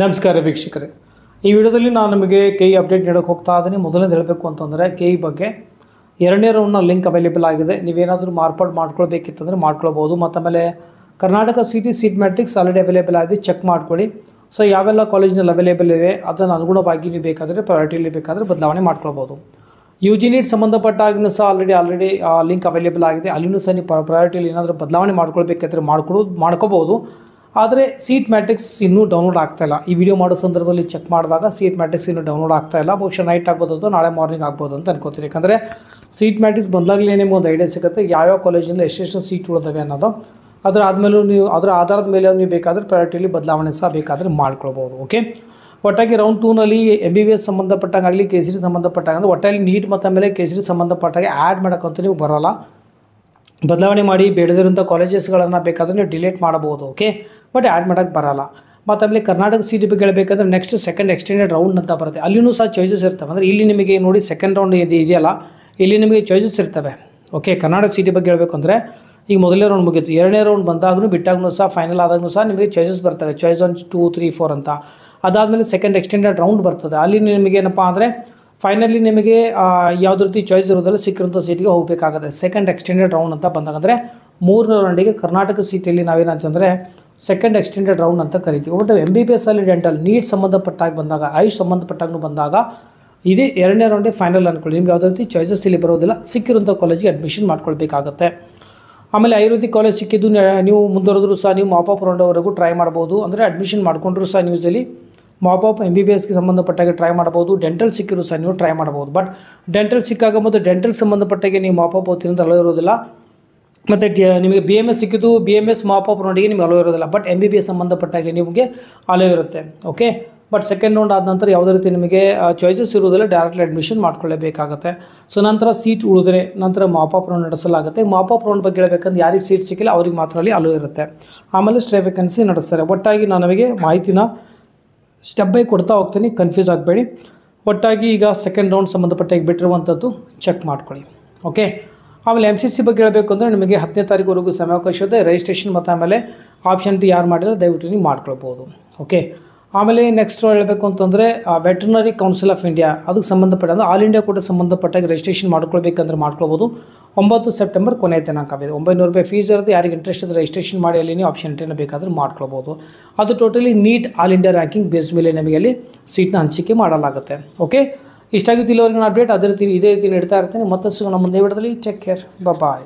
ನಮಸ್ಕಾರ ವೀಕ್ಷಕರೇ ಈ ವಿಡಿಯೋದಲ್ಲಿ ನಾನು ನಿಮಗೆ ಕೆ ಅಪ್ಡೇಟ್ e ನೀಡೋಕೆ ಹೋಗ್ತಾ ಇದ್ದೀನಿ ಮೊದಲನೇದು ಹೇಳಬೇಕು ಅಂತಂದರೆ ಕೆ e ಬಗ್ಗೆ ಎರಡನೇ ರೌಂಡ್ನ ಲಿಂಕ್ ಅವೈಲೇಬಲ್ ಆಗಿದೆ ನೀವೇನಾದರೂ ಮಾರ್ಪಾಡು ಮಾಡ್ಕೊಳ್ಬೇಕಿತ್ತಂದರೆ ಮಾಡ್ಕೊಳ್ಬೋದು ಮತ್ತು ಆಮೇಲೆ Karnataka CET seat matrix already available ಆಗಿದೆ ಚೆಕ್ ಮಾಡ್ಕೊಳ್ಳಿ ಸೊ ಯಾವೆಲ್ಲ ಕಾಲೇಜ್ನಲ್ಲಿ ಅವೈಲೇಬಲ್ ಇವೆ ಅದನ್ನು ಅನುಗುಣವಾಗಿ ನೀವು ಬೇಕಾದರೆ ಪ್ರಯಾರಿಟಿಯಲ್ಲಿ ಬೇಕಾದರೆ ಬದಲಾವಣೆ ಮಾಡ್ಕೊಳ್ಬೋದು ಯು ಜಿ ನೀಟ್ ಸಂಬಂಧಪಟ್ಟಾಗೂ ಸಹ ಆಲ್ರೆಡಿ ಆಲ್ರೆಡಿ ಲಿಂಕ್ ಅವೈಲೇಬಲ್ ಆಗಿದೆ ಅಲ್ಲಿನೂ ಸಹ ನೀವು ಪ್ರಯಾರಿಟಿಯಲ್ಲಿ ಏನಾದರೂ ಬದಲಾವಣೆ ಮಾಡ್ಕೊಳ್ಬೇಕಾದ್ರೆ ಮಾಡ್ಕೊಡೋದು ಮಾಡ್ಕೋಬೋದು ಆದರೆ ಸೀಟ್ ಮ್ಯಾಟ್ರಿಕ್ಸ್ ಇನ್ನೂ ಡೌನ್ಲೋಡ್ ಆಗ್ತಾಯಿಲ್ಲ ಈ ವಿಡಿಯೋ ಮಾಡೋ ಸಂದರ್ಭದಲ್ಲಿ ಚೆಕ್ ಮಾಡಿದಾಗ ಸೀಟ್ ಮ್ಯಾಟ್ರಿಕ್ಸ್ ಇನ್ನೂ ಡೌನ್ಲೋಡ್ ಆಗ್ತಾಯಿಲ್ಲ ಬಹುಶಃ ನೈಟ್ ಆಗ್ಬೋದು ನಾಳೆ ಮಾರ್ನಿಂಗ್ ಆಗ್ಬೋದು ಅಂತ ಅನ್ಕೋತೀನಿ ಯಾಕಂದರೆ ಸೀಟ್ ಮ್ಯಾಟ್ರಿಕ್ಸ್ ಬಂದಾಗಲೇ ನಿಮ್ಗೆ ಒಂದು ಐಡಿಯಾ ಸಿಗುತ್ತೆ ಯಾವ್ಯಾವ ಕಾಲೇಜಿನಲ್ಲಿ ಎಷ್ಟೆಷ್ಟು ಸೀಟ್ ಉಳಿದಾವೆ ಅನ್ನೋದು ಅದರ ಆದಮೇಲೂ ನೀವು ಅದರ ಆಧಾರದ ಮೇಲೆ ನೀವು ಬೇಕಾದರೆ ಪ್ರಯಾರಿಟಿಯಲ್ಲಿ ಬದಲಾವಣೆ ಸಹ ಬೇಕಾದರೆ ಮಾಡ್ಕೊಳ್ಬೋದು ಓಕೆ ಒಟ್ಟಾಗಿ ರೌಂಡ್ ಟೂನಲ್ಲಿ ಎಮ್ ಬಿ ಬಿ ಎಸ್ ಸಂಬಂಧಪಟ್ಟಂಗಾಗಲಿ ಕೆ ಸಿ ಡಿ ಸಂಬಂಧಪಟ್ಟಂಗೆ ಅಂದರೆ ಒಟ್ಟಾಗಿ ನೀಟ್ ಮತ್ತು ಆಮೇಲೆ ಕೆ ಸಿ ಡಿ ಸಂಬಂಧಪಟ್ಟಾಗೆ ಆ್ಯಡ್ ಮಾಡೋಕ್ಕಂತೂ ನೀವು ಬರೋಲ್ಲ ಬದಲಾವಣೆ ಮಾಡಿ ಬೇಡದಿರುವಂಥ ಕಾಲೇಜಸ್ಗಳನ್ನು ಬೇಕಾದರೆ ನೀವು ಡಿಲೀಟ್ ಮಾಡಬಹುದು ಓಕೆ ಬಟ್ ಆ್ಯಡ್ ಮಾಡೋಕ್ಕೆ ಬರೋಲ್ಲ ಮತ್ತು ಆಮೇಲೆ ಕರ್ನಾಟಕ ಸಿ ಬಗ್ಗೆ ಹೇಳಬೇಕಂದ್ರೆ ನೆಕ್ಸ್ಟ್ ಸೆಕೆಂಡ್ ಎಕ್ಸ್ಟೆಂಡೆಡ್ ರೌಂಡ್ ಅಂತ ಬರುತ್ತೆ ಅಲ್ಲಿಯೂ ಸಹ ಚಾಯ್ಸಸ್ ಇರ್ತವೆ ಅಂದರೆ ಇಲ್ಲಿ ನಿಮಗೆ ನೋಡಿ ಸೆಕೆಂಡ್ ರೌಂಡ್ ಇದು ಇದೆಯಲ್ಲ ಇಲ್ಲಿ ನಿಮಗೆ ಚಾಯ್ಸಸ್ ಇರ್ತವೆ ಓಕೆ ಕರ್ನಾಟಕ ಸಿಟಿ ಬಗ್ಗೆ ಹೇಳಬೇಕು ಅಂದರೆ ಈಗ ಮೊದಲನೇ ರೌಂಡ್ ಮುಗಿಯಿತು ಎರಡನೇ ರೌಂಡ್ ಬಂದಾಗಲೂ ಬಿಟ್ಟಾಗೂ ಸಹ ಫೈನಲ್ ಆದಾಗಲೂ ಸಹ ನಿಮಗೆ ಚಾಯ್ಸಸ್ ಬರ್ತವೆ choice one two three four ಅಂತ ಅದಾದಮೇಲೆ ಸೆಕೆಂಡ್ ಎಕ್ಸ್ಟೆಂಡೆಡ್ ರೌಂಡ್ ಬರ್ತದೆ ಅಲ್ಲಿ ನಿಮಗೆ ಅಂದರೆ ಫೈನಲಿ ನಿಮಗೆ ಯಾವುದೇ ರೀತಿ ಚಾಯ್ಸ್ ಇರೋದಲ್ಲ ಸಿಕ್ಕಿರೋಂಥ ಸೀಟಿಗೆ ಹೋಗಬೇಕಾಗುತ್ತೆ ಸೆಕೆಂಡ್ ಎಕ್ಸ್ಟೆಂಡೆಡ್ ರೌಂಡ್ ಅಂತ ಬಂದಾಗ ಅಂದರೆ ಮೂರನೇ ರೌಂಡಿಗೆ ಕರ್ನಾಟಕ ಸೀಟಲ್ಲಿ ನಾವೇನಂತಂದರೆ ಸೆಕೆಂಡ್ ಎಕ್ಸ್ಟೆಂಡೆಡ್ ರೌಂಡ್ ಅಂತ ಕರಿತೀವಿ ಒಟ್ಟು ಎಮ್ ಬಿ ಬಿ ಎಸ್ ಅಲ್ಲಿ ಡೆಂಟಲ್ ನೀಟ್ ಸಂಬಂಧಪಟ್ಟಾಗಿ ಬಂದಾಗ ಆಯುಷ್ ಸಂಬಂಧಪಟ್ಟಾಗೂ ಬಂದಾಗ ಇದೇ ಎರಡನೇ ರೌಂಡೇ ಫೈನಲ್ ಅಂದ್ಕೊಳ್ಳಿ ನಿಮ್ಗೆ ಯಾವುದೇ ರೀತಿ ಚಾಯ್ಸಸ್ ಇಲ್ಲಿ ಬರೋದಿಲ್ಲ ಸಿಕ್ಕಿರೋಂಥ ಕಾಲೇಜಿಗೆ ಅಡ್ಮಿಷನ್ ಮಾಡ್ಕೊಳ್ಬೇಕಾಗುತ್ತೆ ಆಮೇಲೆ ಆಯುರ್ವೇದಿಕ್ ಕಾಲೇಜ್ ಸಿಕ್ಕಿದ್ದು ನೀವು ಮುಂದುವರೆದ್ರೂ ಸಹ ನೀವು ರೌಂಡ್ ರೌಂಡ್ವರೆಗೂ ಟ್ರೈ ಮಾಡ್ಬೋದು ಅಂದರೆ ಅಡ್ಮಿಷನ್ ಮಾಡ್ಕೊಂಡ್ರೂ ಸಹ ನ್ಯೂಸಲ್ಲಿ ಮಾಪಾಪ್ ಎಮ್ ಬಿ ಬಿ ಎಸ್ಗೆ ಸಂಬಂಧಪಟ್ಟಾಗೆ ಟ್ರೈ ಮಾಡ್ಬೋದು ಡೆಂಟಲ್ ಸಿಕ್ಕಿರೋ ಸಹ ನೀವು ಟ್ರೈ ಮಾಡ್ಬೋದು ಬಟ್ ಡೆಂಟಲ್ ಸಿಕ್ಕಾಗ ಮತ್ತು ಡೆಂಟಲ್ ಸಂಬಂಧಪಟ್ಟಾಗೆ ನೀವು ಮಾಪಾಪ್ ಓದ್ತೀನಿ ಅಲೋ ಇರೋದಿಲ್ಲ ಮತ್ತು ನಿಮಗೆ ಬಿ ಎಮ್ ಎಸ್ ಸಿಕ್ಕಿದ್ದು ಬಿ ಎಮ್ ಎಸ್ ಮಾಪಾಪ್ ನೋಡಿಗೆ ನಿಮಗೆ ಅಲೋ ಇರೋದಿಲ್ಲ but M B B S ಸಂಬಂಧಪಟ್ಟಾಗೆ ನಿಮಗೆ ಅಲೋ ಇರುತ್ತೆ ಓಕೆ ಬಟ್ ಸೆಕೆಂಡ್ ರೌಂಡ್ ಆದ ನಂತರ ಯಾವುದೇ ರೀತಿ ನಿಮಗೆ ಚಾಯ್ಸಸ್ ಇರುವುದಿಲ್ಲ ಡೈರೆಕ್ಟ್ಲಿ ಅಡ್ಮಿಷನ್ ಮಾಡ್ಕೊಳ್ಳೇಬೇಕಾಗುತ್ತೆ ಸೊ ನಂತರ ಸೀಟ್ ಉಳಿದ್ರೆ ನಂತರ ಆಪ್ ರೌಂಡ್ ನಡೆಸಲಾಗುತ್ತೆ ಆಪ್ ರೌಂಡ್ ಬಗ್ಗೆ ಹೇಳಬೇಕಂದ್ರೆ ಯಾರಿಗೆ ಸೀಟ್ ಸಿಕ್ಕಿಲ್ಲ ಅವ್ರಿಗೆ ಮಾತ್ರ ಅಲ್ಲಿ ಅಲೋ ಇರುತ್ತೆ ಆಮೇಲೆ ಸ್ಟ್ರೇ ವೇಕೆನ್ಸಿ ನಡೆಸ್ತಾರೆ ಒಟ್ಟಾಗಿ ನಾನು ನಮಗೆ ಮಾಹಿತಿನ ಸ್ಟೆಪ್ ಬೈ ಕೊಡ್ತಾ ಹೋಗ್ತೀನಿ ಕನ್ಫ್ಯೂಸ್ ಆಗಬೇಡಿ ಒಟ್ಟಾಗಿ ಈಗ ಸೆಕೆಂಡ್ ರೌಂಡ್ ಸಂಬಂಧಪಟ್ಟಾಗಿ ಬಿಟ್ಟಿರುವಂಥದ್ದು ಚೆಕ್ ಮಾಡ್ಕೊಳ್ಳಿ ಓಕೆ ಆಮೇಲೆ ಎಮ್ ಸಿ ಸಿ ಬಗ್ಗೆ ಹೇಳಬೇಕು ಅಂದರೆ ನಿಮಗೆ ಹತ್ತನೇ ತಾರೀಕುವರೆಗೂ ಸಮಯಾವಕಾಶ ಇದೆ ರಿಜಿಸ್ಟ್ರೇಷನ್ ಮತ್ತು ಆಮೇಲೆ ಆಪ್ಷನ್ ಟು ಯಾರು ಮಾಡಿದರೆ ದಯವಿಟ್ಟು ನೀವು ಮಾಡ್ಕೊಳ್ಬೋದು ಓಕೆ ಆಮೇಲೆ ನೆಕ್ಸ್ಟ್ ಹೇಳಬೇಕು ಅಂತಂದರೆ ವೆಟರ್ನರಿ ಕೌನ್ಸಿಲ್ ಆಫ್ ಇಂಡಿಯಾ ಅದಕ್ಕೆ ಸಂಬಂಧಪಟ್ಟ ಅಂದರೆ ಆಲ್ ಇಂಡಿಯಾ ಕೂಡ ಸಂಬಂಧಪಟ್ಟಾಗಿ ರಿಜಿಸ್ಟ್ರೇಷನ್ ಮಾಡ್ಕೊಳ್ಬೇಕಂದ್ರೆ ಮಾಡ್ಕೊಳ್ಬೋದು ಒಂಬತ್ತು ಸೆಪ್ಟೆಂಬರ್ ಕೊನೆಯ ದಿನಾಂಕವಿದೆ ಒಂಬೈನೂರು ರೂಪಾಯಿ ಫೀಸ್ ಇರುತ್ತೆ ಯಾರಿಗೆ ಇಂಟ್ರೆಸ್ಟ್ ಇದ್ದರೆ ರಿಜಿಸ್ಟ್ರೇಷನ್ ಮಾಡಿ ಅಲ್ಲಿ ಆಪ್ಷನ್ ಎಂಟ್ರಿನ ಬೇಕಾದರೂ ಮಾಡ್ಕೊಳ್ಬೋದು ಅದು totally NEET all India ranking base ಮೇಲೆ ನಮಗೆ ಅಲ್ಲಿ ಸೀಟ್ನ ಹಂಚಿಕೆ ಮಾಡಲಾಗುತ್ತೆ ಓಕೆ ಇಷ್ಟಾಗಿದ್ದು ನಾನು ಅಪ್ಡೇಟ್ ಅದೇ ರೀತಿ ಇದೇ ರೀತಿ ನಡೀತಾ ಇರ್ತೀನಿ ಮತ್ತಷ್ಟು ನಮ್ಮ ಮುಂದೆ ಬಿಡದಲ್ಲಿ ಟೇಕ್ ಕೇರ್ ಬಾಯ್